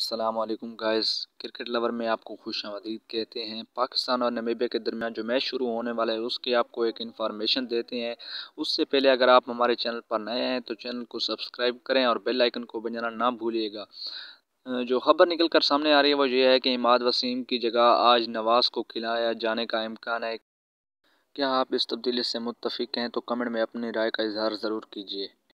Aslam guys cricket lover में आपको खुश आमदीद कहते हैं पाकिस्तान और नमीबिया के दरमियान जो मैच शुरू होने वाला है उसके आपको एक इन्फॉर्मेशन देते हैं उससे पहले अगर आप हमारे चैनल पर नए हैं तो चैनल को सब्सक्राइब करें और बेल आइकन को बजाना ना भूलिएगा जो खबर निकल कर सामने आ रही है वो ये है कि इमाद वसीम की जगह आज नवाज को खिलाया जाने का इम्कान है क्या आप इस तब्दीली से मुतफिक हैं तो कमेंट में अपनी राय का इजहार ज़रूर कीजिए